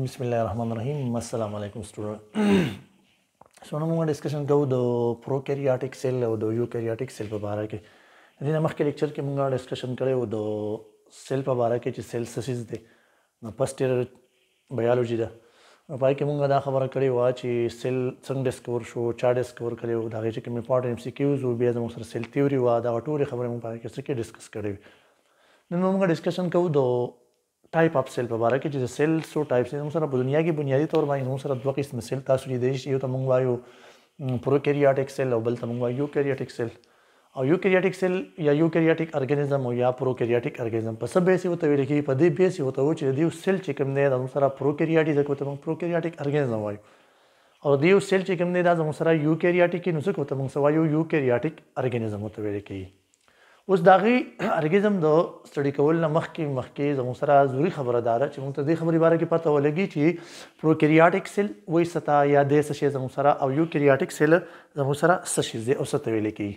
Bismillahirrahmanirrahim. Assalamu alaikum student. سونه موږ ډیسکشن کوو د پروکاریاټیک سیل او د یوکاریاټیک سیل په اړه کې دې مخکې لیکچر کې موږ ډیسکشن کړو د سیل په اړه کې چې سیل سسیز دي نو پستیر بایولوژي ده پای کې مونږه دا خبره کړې و چې سیل څنګه ډیسکور شو چا ډیسکور کړو دا چې کوم امپورټنت ام سی کیوز او بیا زموږ سره سیل تھیوري و دا ټول خبره مونږ پای کې څه کې ډیسکس کړې نن مونږه ډیسکشن کوو د ټایپ اف سیل په باره کې چې سیل سو ټایپس دي موږ سره په دنیا کې بنیادی طور باندې موږ سره دوه قسم سیل تاسو یې دیش یو ته موږ وایو پروکاریوټیک سیل او بل ته موږ وایو یوکاریوټیک سیل او یوکاریوټیک سیل یا یوکاریوټیک ارګانیزم او یا پروکاریوټیک ارګانیزم په سب بیس وته ویل کې په دې بیس وته و چې دیو سیل چې کوم دی دا موږ سره پروکاریوټی ځکه ته موږ پروکاریوټیک ارګانیزم وایو او دیو سیل چې کوم دی دا موږ سره یوکاریوټیک نو ځکه ته موږ سره وایو یوکاریوټیک ارګانیزم وته ویل کې اوس داغي ارګزم د سټډي کول نه مخکې مخکې زموږ سره ضروري خبردار چې موږ ته د خبرې باره کې پته ولګي چې پروکریاټک سیل وې ستا یا د سشي زموږ سره او یو کریاټک سیل زموږ سره سشي او ستوي لکی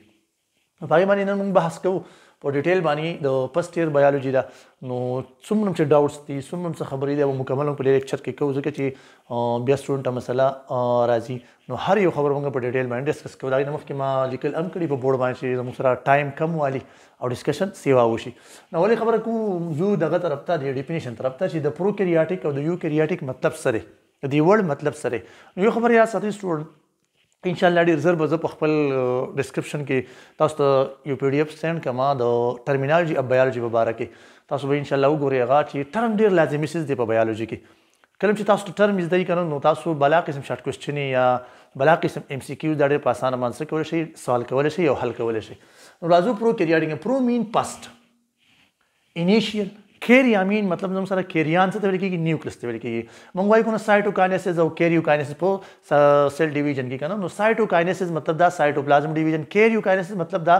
په باندې نن موږ بحث کوو په ډیټیل باندې د فرست ایئر بایولوژي دا نو څومره چې ډاوټس دي څومره څه خبرې دي مکمل په لیکچر کې کوو ځکه چې بیا سټوډنټ مسله راځي نو هر یو خبر موږ په ډیټیل باندې ډیسکس کوو دا نه مخکې ما لیکل ام کړی په بورډ باندې چې زموږ سره ټایم کم والی او ډیسکشن سیوا وشي نو ولې خبره کوم یو دغه طرف ته د ډیفینیشن طرف ته چې د پرو کریاټیک او د یو کریاټیک مطلب سره دی ورډ مطلب سره یو خبر یا ساتي سټوډنټ ان شاء الله ډیر زر به زه په خپل ډسکرپشن کې تاسو ته یو پی ډی اف سند کما د ټرمینالوجي او بایولوژي په اړه کې تاسو به ان شاء الله وګورئ هغه چې ټرم ډیر لازمي سیس دی په بایولوژي کې کله چې تاسو ټرم زده کړئ نو تاسو بلا قسم شارټ کوېسچن یا بلا قسم ام سی کیو دا ډیر په اسانه باندې کول شي سوال کول شي او حل کول شي نو راځو پرو کې ریډینګ پرو مین پاست انیشیل کیریامین مطلب زموږ سره کیریان څه ته ویل کېږي نیوکلس ته ویل کېږي موږ وایو کنه سایټوکاینسز او کیریوکاینسز په سیل ډیویژن کې کنه نو سایټوکاینسز مطلب دا سایټوپلازم ډیویژن کیریوکاینسز مطلب دا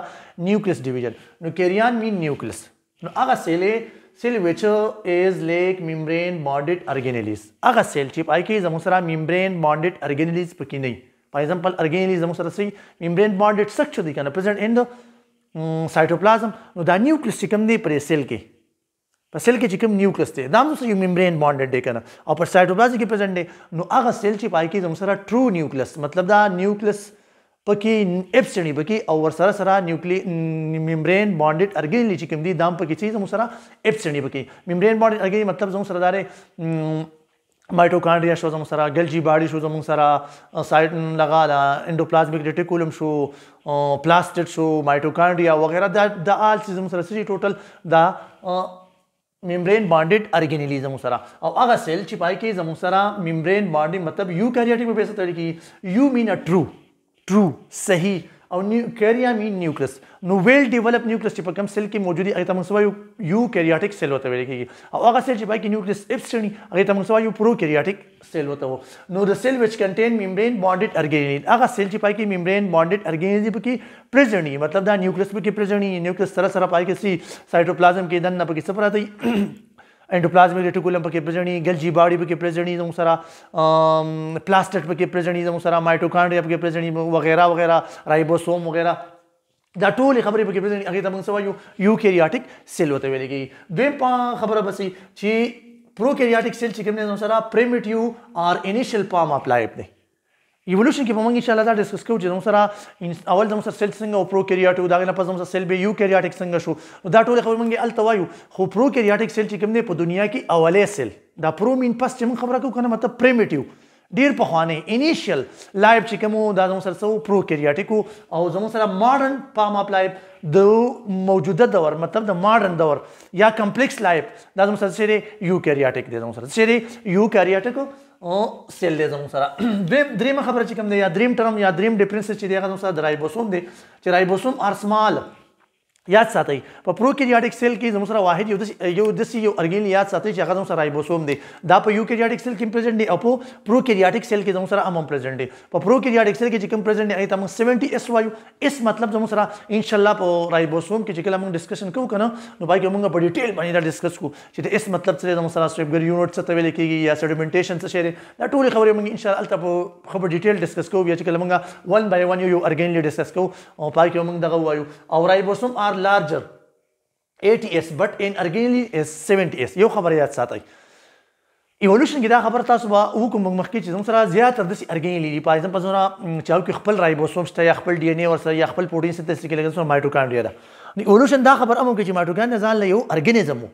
نیوکلس ډیویژن نو کیریان مین نیوکلس نو هغه سیلې سیل ویچ از لیک میمبرین بانډډ ارګینلیز هغه سیل چې پای کې زموږ سره میمبرین بانډډ ارګینلیز پکې نه فار ایگزامپل ارګینلیز زموږ سره سي میمبرین بانډډ سټرکچر دی کنه پرزنت ان د سایټوپلازم نو دا نیوکلس چې کوم دی پر سیل کې په سیل کې چې کوم نیوکلس دی دا هم یو ممبرین بانډډ دی کنه او په سایټوپلازم کې پرزنت دی نو هغه سیل چې پای کې زموږ سره ټرو نیوکلس مطلب دا نیوکلس پکې اف سړي پکې او ور سره سره نیوکلی ممبرین بانډډ ارګینلی چې کوم دی دا هم پکې چې زموږ سره اف سړي پکې ممبرین بانډډ ارګینلی مطلب زموږ سره دار مایټوکانډریا شو زموږ سره ګلجی باډي شو زموږ سره سایټن لگا دا انډوپلازمیک ریټیکولم شو پلاسټډ شو مایټوکانډریا وغیرہ دا د آل چې زموږ سره سړي ټوټل دا میمبرین بانډډ ارګینلی زمو سره او هغه سیل چې پای کې زمو سره میمبرین بانډینګ مطلب یو کیریاټیک په بیسه تړي کی یو مین ا ټرو ټرو صحیح او کیریا مین نیوکلس نو ویل ډیولپ نیوکلس چې په کوم سیل کې موجودي هغه ته موږ وایو یو کیریاټک سیل وته ویل کیږي او هغه سیل چې پای کې نیوکلس اف شنی هغه ته موږ وایو پرو کیریاټک سیل وته نو د سیل وچ کنټین میمبرین بانډډ ارګینین هغه سیل چې پای کې میمبرین بانډډ ارګینین دی پکې پریزنټ دی مطلب دا نیوکلس پکې پریزنټ دی نیوکلس سره سره پای کې سي سایټوپلازم کې دنه پکې سفر راځي endoplasmic reticulum پکې پرځنی ګلجی باډي پکې پرځنی زموږ سره پلاستټ پکې پرځنی زموږ سره مایټوکانډریا پکې پرځنی وغیرہ وغیرہ رایبوسوم وغیرہ دا ټول خبرې پکې پرځنی هغه ته موږ سوایو یو کیریاټک سیل وته ویل کېږي دوی په خبره بسې چې پروکیریاټک سیل چې کوم نه سره پریمیټیو اور انیشل پام اپلایپ دی ایولوشن کې به موږ انشاء الله دا ډیسکس کوو چې زموږ سره اول زموږ سره سیل څنګه او پرو کریاټیو داغه نه پس زموږ سره سیل به یو کریاټیک څنګه شو دا ټول خبره موږ الته وایو خو پرو کریاټیک سیل چې کوم دی په دنیا کې اولې سیل دا پرو مین پس چې موږ خبره کوو کنه مطلب پریمیټیو ډیر په خوانه انیشل لایب چې کوم دا زموږ سره سو پرو کریاټیکو او زموږ سره ماډرن پام اپ لایب د موجوده دور مطلب د ماډرن دور یا کمپلیکس لایب دا زموږ سره یو کریاټیک دی زموږ سره یو کریاټیکو او سیل دی زموږ سره دویم درېیمه خبره چې کوم دی یا دریم ټرم یا دریم ډیفرنس چې دی هغه زموږ سره د رایبوسوم دی چې رایبوسوم ارسمال یاد ساتئ په پروکیریاټک سیل کې زموږ سره واحد یو یو داسې یو ارګین یاد ساتئ چې هغه زموږ سره رایبوسوم دی دا په یوکیریاټک سیل کې پرزنټ دی او په پروکیریاټک سیل کې زموږ سره هم پرزنټ دی په پروکیریاټک سیل کې چې کوم پرزنټ دی هغه ته موږ 70 اس وایو اس مطلب زموږ سره ان شاء الله په رایبوسوم کې چې کله موږ ډسکشن کوو کنه نو باید موږ په ډیټیل باندې دا ډسکس کوو چې د اس مطلب څه زموږ سره سټریپګر یونټ څه ته ویل کیږي یا سیډیمنټیشن څه شی دی دا ټول خبرې موږ ان شاء الله په خبر ډیټیل ډسکس کوو یا چې کله موږ 1 بای 1 یو ارګین ډسکس کوو او پای کې موږ دغه وایو او رایبوسوم آر are larger 80s but in originally is 70s یو خبره یاد ساتئ ایولوشن کې دا خبر تاسو به وکم مخکې چې زموږ سره زیات تر دې ارګینلی دی پاره په زونه چاو کې خپل رایبوسوم شته یا خپل ډي ان ای ورسره یا خپل پروتین سره تسری کې لګل سره مایټوکانډریا ده ایولوشن دا خبر امو کې چې مایټوکانډریا ځان له یو ارګینزم وو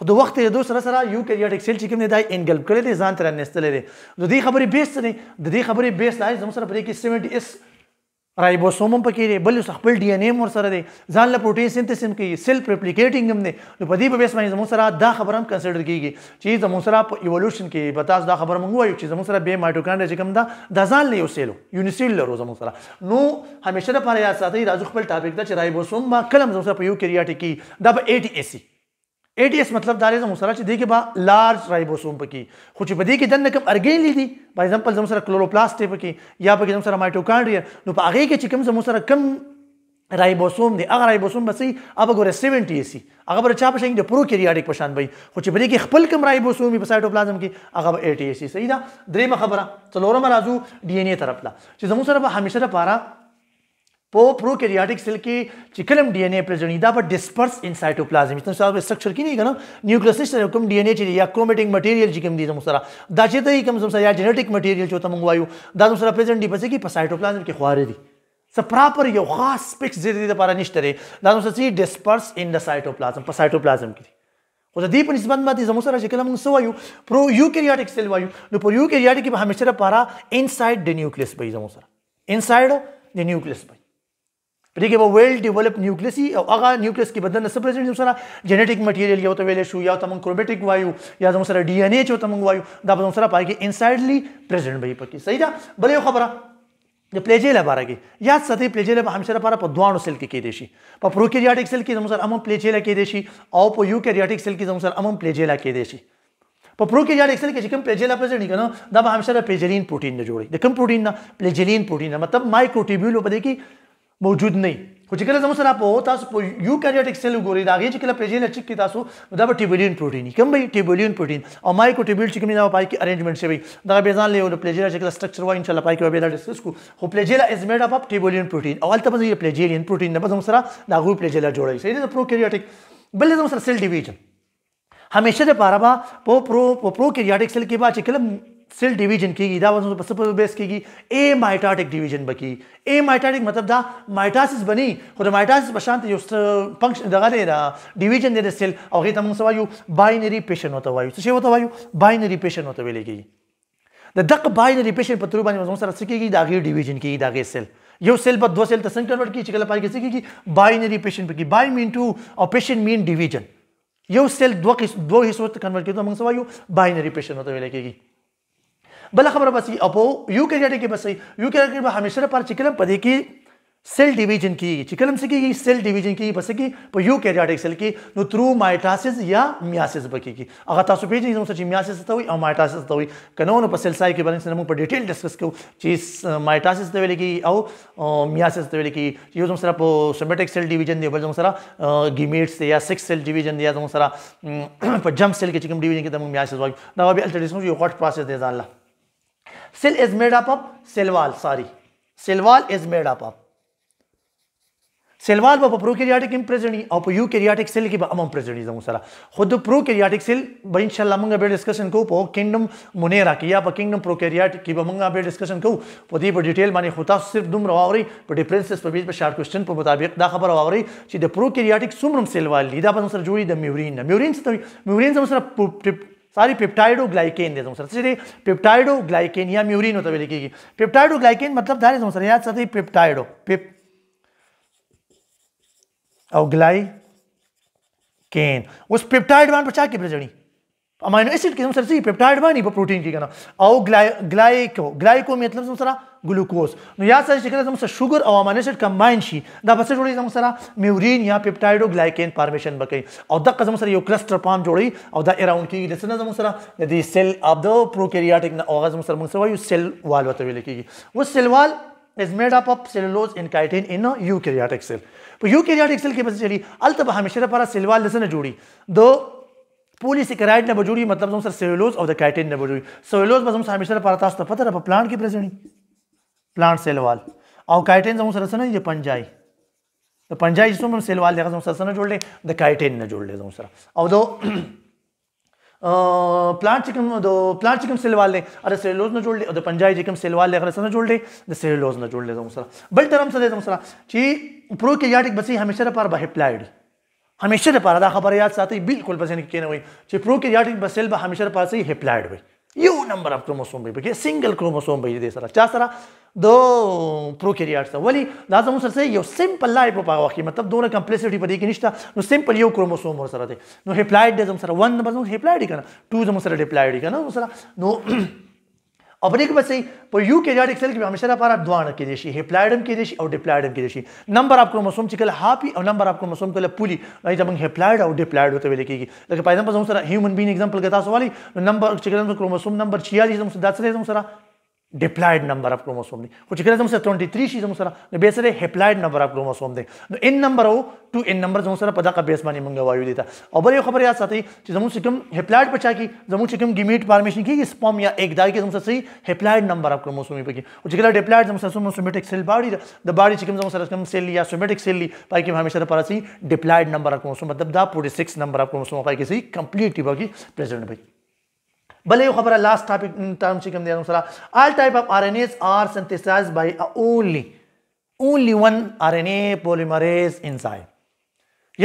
خو د وخت د سره سره یو کریاټک سیل چې کوم نه دای انګلب کړی دی ځان تر نستلې دی د دې خبرې بیس نه د دې خبرې بیس لای زموږ سره پرې کې 70 اس رایبوسوم هم پکې دی بل خپل ډي ان ایم ور سره دی ځان له پروتین سنتسس کوي سیلف ریپلیکیټینګ هم دی نو په دې په بیس باندې زموږ سره دا خبره هم کنسیډر کیږي چې زموږ سره په ایولوشن کې به تاسو دا خبره مونږ وایو چې زموږ سره به مایټوکانډریا چې کوم دا د ځان له یو سیلو یونیسیل لرو زموږ سره نو همیشه د پاره یاد ساتئ راځو خپل ټاپک دا چې رایبوسوم ما کلم زموږ سره په یو کریاټ کې دا به 80 اسی ATS مطلب دا لري زموږ سره چې دی کې با لارج رایبوسوم پکې خو چې په دې کې دنه کوم ارګین لیدي بای ایگزامپل زموږ سره کلوروپلاست پکې یا پکې زموږ سره مایټوکانډریا نو په هغه کې چې کوم زموږ سره کم رایبوسوم دی هغه رایبوسوم بسې هغه ګوره 70 سي هغه بر چا په شین د پرو کیریاټیک پشان وي خو چې بری کې خپل کم رایبوسوم په سایټوپلازم کې هغه 80 سي صحیح ده درې خبره څلورم راځو ډي ان اي طرف لا چې زموږ سره به همیشه لپاره prokaryotic cell के चिकनम DNA present but disperse in cytoplasm इतना सारा स्ट्रक्चर की नहीं करना न्यूक्लियस नहीं चाहिए कम डीएनए चाहिए या क्रोमेटिक मटेरियल जी कम दी तुम सारा दाचे तो ही कम तुम या जेनेटिक मटेरियल जो मंगवायो दा तुम सारा प्रेजेंट दी पसे की साइटोप्लाज्म के ख्वारे दी स प्रॉपर यो खास स्पेक्स जे दी पारा निश्चित रे दा तुम सी डिस्पर्स इन द साइटोप्लाज्म पर साइटोप्लाज्म की خو د دې په نسبت باندې زموږ سره چې کله موږ سوایو پرو یوکریاټک سیل وایو نو پر یوکریاټک کې به همیشه لپاره انساید د نیوکلیس به زموږ سره انساید د نیوکلیس به پدې کې به ویل ډیولپ نیوکلیسي او هغه نیوکلیس کې بدن سره پرزنټ سره جنټیک مټیریال یو ته ویل شو یا تم کرومټیک وایو یا تم سره ډي ان اي چې تم وایو دا به سره پای کې انسایډلی پرزنټ به پکې صحیح ده بلې خبره د پلیجې لپاره کې یا ساتي پلیجې لپاره همشه لپاره په دوانو سیل کې کې دي شي په پروکیریاټیک سیل کې زموږ سره امم پلیجې لا کې دي شي او په یوکیریاټیک سیل کې زموږ سره امم پلیجې لا کې دي شي په پروکیریاټیک سیل کې چې کوم پلیجلا پرزنټ کنه دا به همشه پلیجلین پروتین نه جوړي د کوم پروتین نه پلیجلین پروتین مطلب مایکروټیبیول په دې کې موجود نه خو چې کله زموږ سره په تاسو په یو کیریوټیک سیل وګورئ دا غي چې کله پیجی لچ کې تاسو دا به ټیبولین پروتین کوم به ټیبولین پروتین او مایکرو ټیبول چې کوم نه پای کې ارینجمنت شوی دا به ځان له پلیجی لچ کې سټرکچر وای ان شاء الله پای کې به دا ډیسکس کو خو پلیجی لا از میډ اپ اف ټیبولین پروتین او البته به پلیجیلین پروتین نه به زموږ سره دا غو پلیجی لا جوړي صحیح دا پرو کیریوټیک بل زموږ سره سیل ډیویژن همیشه د پاره با په پرو په پرو کیریوټیک سیل کې با چې کله सिल डिवीजन कीगी दा वसो सब बेस कीगी ए माइटाटिक डिवीजन बकी ए माइटाटिक मतलब दा माइटासिस बनी खुद माइटासिस बशांत यो फंक्शन दगा दे दा डिवीजन दे सिल और हे तम सवायु बाइनरी पेशन होता वायु तो शे होता वायु बाइनरी पेशन होता वेले कीगी د دغه باینری پیشن په تور باندې موږ سره سکیږي دا غیر ډیویژن کیږي دا غیر سیل یو سیل په دوه سیل ته څنګه کنورټ کیږي چې کله پای کې سکیږي باینری پیشن پکې باین مین ټو او پیشن مین ډیویژن یو سیل دوه دوه حصو ته کنورټ کیږي موږ سوایو باینری پیشن ته ویل کیږي بل خبره بس او په یو کیریټ کې بس یو کیریټ کې همیشه لپاره چې کلم پدې کې سیل ډیویژن کیږي چې کلم څه کیږي سیل ډیویژن کیږي بس کې په یو کیریاټک سیل کې نو ترو مایټاسس یا میاسس بکیږي هغه تاسو پیژنئ چې چې میاسس ته وي او مایټاسس ته وي قانون په سیل سای کې باندې سره موږ په ډیټیل ډیسکس کوو چې مایټاسس ته ویل کیږي او میاسس ته ویل کیږي یو زموږ سره په سمټک سیل ډیویژن دی بل زموږ سره ګیمیټس یا سکس سیل ډیویژن دی یا زموږ سره په جمپ سیل کې چې کوم ډیویژن کې د موږ میاسس وایو دا به الټر ډیسکس یو غټ پروسس دی ځان الله Cell is made up of cell wall, sorry. Cell wall is made up of. سیل وال په پروکریاټیک هم پریزنټ او په یوکریاټیک سیل کې به هم پریزنټ زموږ سره خود پروکریاټیک سیل به ان شاء الله موږ به ډیسکشن کوو په کینګډم مونیرا کې یا په کینګډم پروکریاټیک کې به موږ به ډیسکشن کوو په دې په ډیټیل باندې خو تاسو صرف دومره واوري په ډیفرنسز په بیس په شارټ کوېسچن په مطابق دا خبره واوري چې د پروکریاټیک څومره سیل وال دي دا به سره جوړي د میورین میورین میورین سره सारी ग्लाइकेन दे समझ सर ग्लाइकेन या म्यूरिन होता है लिखेगी ग्लाइकेन मतलब धारे समझ सर याद सर ही पेप्टाइडो पेप और ग्लाइकेन उस पेप्टाइड वन पर क्या की प्रजनी اماینو اسید کې هم سره سي پپټایډ باندې په پروټین کې کنه او ګلایکو ګلایکو مطلب زم سره ګلوکوز نو یا سره چې کله زم سره شوګر او اماینو اسید کمباین شي دا بس جوړي زم سره میورین یا پپټایډ او ګلایکین فارمیشن بکې او دا زم سره یو کلستر پام جوړي او دا اراوند کېږي د سن زم سره د سیل اف د پروکاریاټیک نه او زم سره موږ سره یو سیل وال وته ویل کېږي و سیل وال is made up of cellulose and chitin in a eukaryotic cell په eukaryotic cell کې بس چلی البته همیشه لپاره سیل وال لسنه جوړي د پولیسیکراید نه بجوړي مطلب زموږ سره سیلوز او د کایټین نه بجوړي سیلوز به زموږ همیشه لپاره تاسو ته پته ده په پلانټ کې پرزنټ پلانټ سیلوال او کایټین زموږ سره سره نه پنجای د پنجای جسم هم سیلوال دغه زموږ سره سره جوړ دی د کایټین نه جوړ دی زموږ سره او دو پلانټ چکم د پلانټ چکم سیلوال دی اره سیلوز نه جوړ دی او د پنجای چکم سیلوال دی هغه سره جوړ دی د سیلوز نه جوړ دی زموږ سره بل ترم سره زموږ سره چې پروکیریاټک بچي همیشه لپاره به هپلایډ همیشه لپاره دا خبره یاد ساتئ بالکل په ذهن کې کینوي چې پروکریاټک بسل به همیشه لپاره صحیح هپلاید وي یو نمبر اف کروموسوم به کې سنگل کروموسوم به دې سره چا سره د پروکریاټ سره ولی دا زموږ سره یو سیمپل لایف په هغه کې مطلب دوه کمپلیسټي په دې کې نشته نو سیمپل یو کروموسوم ور سره دی نو هپلاید زموږ سره 1 نمبر زموږ هپلاید کنه 2 زموږ سره ډپلاید کنه نو او په دې کې بس په یو کې ریاټ اکسل کې همیشه لپاره دوانه کې دي شي هپلایډم کې دي شي او ډیپلایډم کې دي شي نمبر اپ کروموسوم چې کله هاپی او نمبر اپ کروموسوم کله پولی نو دا موږ هپلایډ او ډیپلایډ وته ویل کېږي لکه په ایگزامپل زموږ سره هیومن بین ایگزامپل کې تاسو والی نمبر چې کله کروموسوم نمبر 46 زموږ سره داسې زموږ سره ډیپلایډ نمبر اف کروموسوم دی خو چې کله زموږ سره 23 شي زموږ سره نو بیا سره هپلایډ نمبر اف کروموسوم دی نو ان نمبر او ټو ان نمبر زموږ سره په دغه بیس باندې مونږ وایو دي ته او بل یو خبر یاد ساتئ چې زموږ چې کوم هپلایډ پچا کی زموږ چې کوم ګیمیټ فارمیشن کی سپام یا ایک دای کی زموږ سره صحیح هپلایډ نمبر اف کروموسوم پکې او چې کله ډیپلایډ زموږ سره سومټک سیل باډي د باډي چې کوم زموږ سره کوم سیل یا سومټک سیل پای کې همیشه لپاره سي ډیپلایډ نمبر اف کروموسوم مطلب دا 46 نمبر اف کروموسوم پای کې سي کمپلیټ دی باقي پریزنٹ پکې بل یو خبره لاست ټاپک ټرم چې کوم دی سره all type of RNAs are synthesized by only only one RNA polymerase enzyme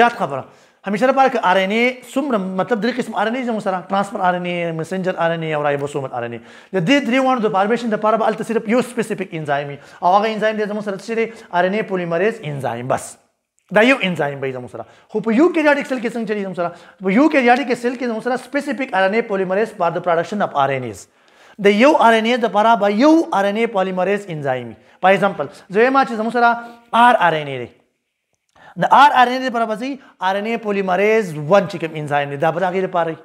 یاد خبره همیشه لپاره ک آر ان ای څومره مطلب درې قسم آر ان ای زموږ سره ترانسفر آر ان ای میسنجر آر ان ای او رایبوسومل آر ان ای د دې درې وانو د فارمیشن لپاره به الته صرف یو سپیسیفیک انزایم او هغه انزایم د زموږ سره څه دی آر ان ای پولیمریز انزایم بس دا یو انزایم به زموږ سره خو په یو کیریاټیک سیل کې څنګه چلی زموږ سره په یو کیریاټیک سیل کې زموږ سره سپیسیفیک آر ان اے پولیمریز فار د پروډکشن اف آر ان ایز د یو آر ان اے د لپاره به یو آر ان اے پولیمریز انزایم فار ایگزامپل زه ما چې زموږ سره آر آر ان اے دی د آر آر ان اے لپاره به آر ان اے پولیمریز 1 چې کوم انزایم دی دا به هغه لپاره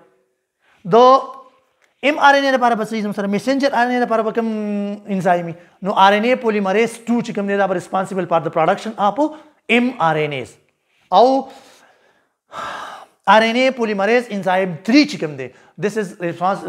د ام آر ان اے لپاره بس زموږ سره میسنجر آر ان اے لپاره کوم انزایمي نو آر ان اے پولیمریز 2 چې کوم دی دا ریسپانسیبل فار د پروډکشن اپ mRNAs او RNA polymerase enzyme 3 چې کوم دی this is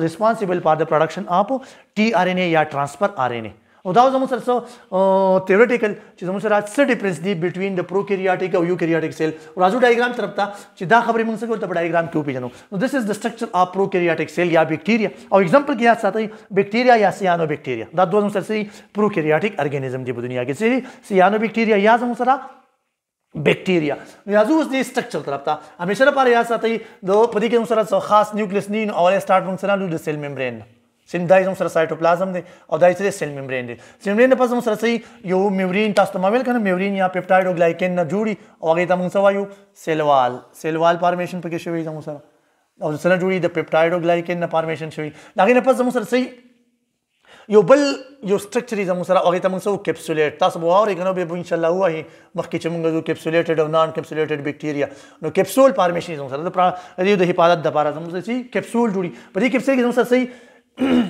responsible for the production of tRNA یا transfer RNA او دا زموږ سره تھیوریټیکل چې زموږ سره څه ډیفرنس دی بتوین د پروکیریاټیک او یوکیریاټیک سیل راځو ډایګرام طرف ته چې دا خبرې موږ څنګه په ډایګرام کې وپیژنو نو دیس از د سټرکچر اف پروکیریاټیک سیل یا بیکټیریا او example کې یاد ساتئ بیکټیریا یا سیانو بیکټیریا دا دوه زموږ سره پروکیریاټیک ارګانیزم دی په دنیا کې سری سیانو بیکټیریا یا زموږ سره بیکټیریا نو یازو اوس دې سټرکچر طرف ته همیشه لپاره یاد ساتئ د پدې کې سره خاص نیوکلیس نین او سٹارټ موږ سره د سیل ممبرین سیم دای زموږ سره سایټوپلازم دی او دای سره سیل ممبرین دی سیل ممبرین په زموږ سره سي یو میورین تاسو مامل کنه میورین یا پپټایډ او گلایکین نه جوړي او هغه ته موږ سوایو سیلوال سیلوال فارمیشن پکې شوی زموږ سره او سره جوړي د پپټایډ او گلایکین نه فارمیشن شوی دا غي نه پس زموږ سره سي یو بل یو سټرکچر زموږ سره هغه ته موږ سو کیپسولیټ تاسو به اورئ کنه به ان شاء الله وایي مخکې چې موږ زو کیپسولیټډ او نان کیپسولیټډ بکټیریا نو کیپسول فارمیشن زموږ سره د پرا د حفاظت لپاره زموږ سره کیپسول جوړي په دې کیپسول کې زموږ سره صحیح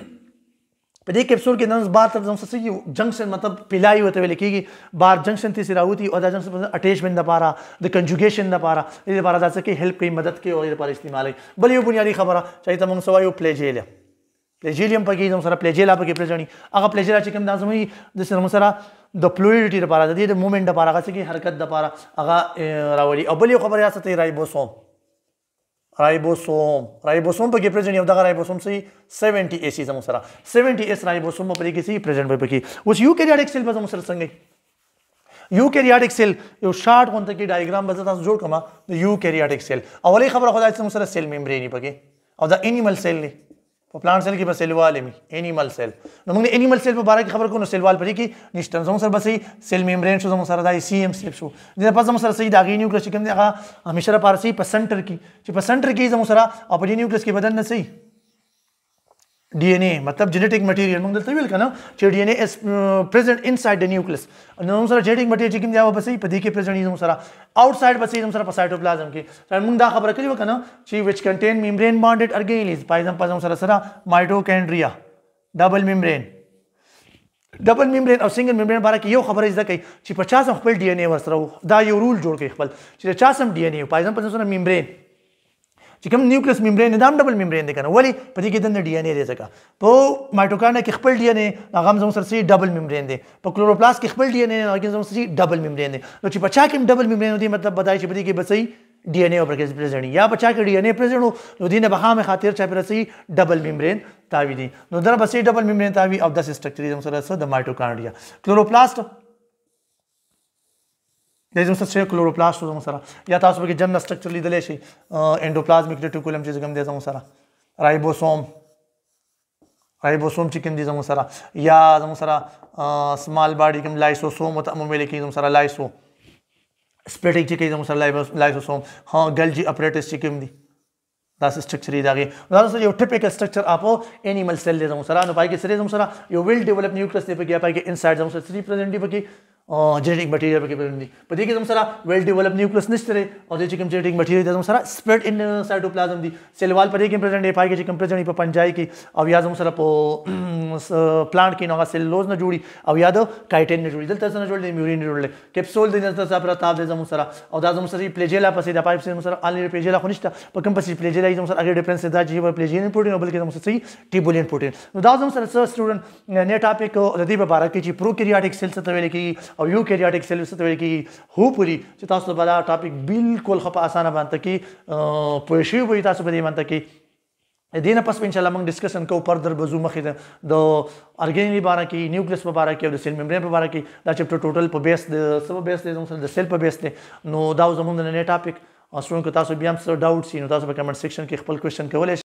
په دې کیپسول کې نن بار تر زموږ سره جنکشن مطلب پلای وته ویل کېږي بار جنکشن تیسې راوتی او دا جنکشن په اٹیچمنت لپاره د کنجوګیشن لپاره د لپاره دا څه کې هیلپ کوي مدد کوي او د لپاره استعمال بل یو بنیادی خبره چې تاسو موږ سوایو پلیجیلیا پلیجیلیم پکې زموږ سره پلیجیلا پکې پریزنی هغه پلیجیلا چې کوم دا زموږ د سره سره د فلویډیټی لپاره د دې د مومنټ لپاره هغه څه حرکت لپاره هغه راولي او بلې خبره یاسته رایبوسوم رایبوسوم رایبوسوم پکې پریزنی او دا رایبوسوم سي 70 اس زموږ سره 70 اس رایبوسوم پکې کې سي پریزنت پکې اوس یو کیریاټک سیل زموږ سره څنګه یو کیریاټک سیل یو شارټ غونته کې ډایګرام به تاسو جوړ کما د یو کیریاټک سیل اولې خبره خدای څخه سره سیل میمبرینی پکې او دا انیمل سیل نه په پلانټ سیل کې به سیلوال می انیمل سیل نو موږ انیمل سیل په باره کې خبر کوو نو سیلوال پرې کې نشته زموږ سره بسې سیل میمبرین شو زموږ سره دای سی ایم سیل شو د پس زموږ سره صحیح داغي نیوکلیس چې کوم دی هغه همیشه لپاره صحیح په سنټر کې چې په سنټر کې زموږ سره او په نیوکلیس کې بدن نه صحیح D N A मतिलबु genetic material मूं तव्हां विल कंदो चयो D N A is present inside the nucleus ನಾವು ಸರ genetic material ಚಿಕಿಮ್ ಯಾವ ಬಸಿ ಪದಿಕೆ ಪ್ರೆಸೆಂಟ್ ಇದು ಸರ ಔಟ್ಸೈಡ್ ಬಸಿ ಇದು ಸರ ಸೈಟೋಪ್ಲಾಸಮ್ ಕಿ ಸರ್ ಮುಂದೆ ಆ ಖಬರ ಕಲಿವ ಕನ ಚಿ which contain membrane bonded organelles for example ನಾವು ಸರ ಸರ ಮೈಟೋಕಾಂಡ್ರಿಯಾ ಡಬಲ್ ಮೆಂಬ್ರೇನ್ डबल میمبرین او سنگل میمبرین باره کې یو خبره زده کوي چې 50 خپل ډي ان اي ورسره دا یو رول جوړ کوي خپل چې 50 هم ډي ان اي په ځان په ځان میمبرین چې کوم نیوکلیس میمبرین دا هم ډبل میمبرین دی کنه ولی په دې کې د ډي ان اے دی ځکه په مایټوکانډا کې خپل ډي ان اے هغه هم زموږ سره سي ډبل میمبرین دی په کلوروپلاست کې خپل ډي ان اے هغه زموږ سره سي ډبل میمبرین دی نو چې په چا کې ډبل میمبرین دی مطلب بدای چې په دې کې بسې ډي ان اے پر کې پریزنټ یا په چا کې ډي ان اے پریزنټ نو دینه به هم خاطر چا پر سي ډبل میمبرین تاوی دی نو در بسې ډبل میمبرین تاوی او د سټرکچر زموږ سره د مایټوکانډیا کلوروپلاست د زموږ سره کلوروپلاست زموږ سره یا تاسو به جمع سټرکچر لیدلې شي انډوپلازمیک رټیکولم چې کوم دی زموږ سره رایبوسوم رایبوسوم چې کوم دی زموږ سره یا زموږ سره سمال باډي کوم لایسوسوم او تعموم لیکي زموږ سره لایسو سپلیټینګ چې کوي زموږ سره لایسوسوم ها ګلجی اپریټس چې کوم دی دا سټرکچر دی داغه دا سره یو ټیپیکل سټرکچر اپو انیمل سیل دی زموږ سره نو پای کې سره زموږ سره یو ویل ډیولپ نیوکلس دی پکې پای کې انسایډ زموږ سره 3 پرزنټ دی پکې جنیټک مټیریل پکې پېژندل دي په دې کې زموږ سره ویل ډیولپ نیوکلس نشته لري او د چې کوم جنیټک مټیریل د زموږ سره سپریډ ان سایټوپلازم دي سیل وال په دې کې پرزنټ دی پای کې چې کوم پرزنټ په پنجای کې او یا زموږ سره په پلانټ کې نوغه سیلوز نه جوړي او یا د کایټین نه جوړي دلته نه جوړي میورین نه جوړي کپسول د نن سره پر تاب د زموږ سره او دا زموږ سره پلیجلا پسې د پایپ زموږ سره الری پلیجلا خو نشته په کوم پسې پلیجلا زموږ سره اګر ډیفرنس دا چې په پلیجین پروتین او بلکې زموږ سره ټیبولین پروتین نو دا زموږ سره سر سټوډنټ نه ټاپک د دې په اړه کې چې پروکریاټک سیل څه ته ویل کیږي او یو کیریاټک سیل څه ویل کیږي هو پوری چې تاسو به دا ټاپک بالکل خپ اسانه باندې کې پوه شئ به تاسو به باندې کې دینه پس ان شاء الله موږ ډسکشن کوو پر در بزو مخې د ارګینری باره کې نیوکلیس په باره کې او د سیل ممبرین په باره کې دا چپټر ټوټل په بیس د سبا بیس دی زموږ د سیل په بیس دی نو دا زموږ د نه ټاپک اسونکو تاسو بیا هم څه ډاوټ سینو تاسو په کمنټ سیکشن کې خپل کوېشن کولای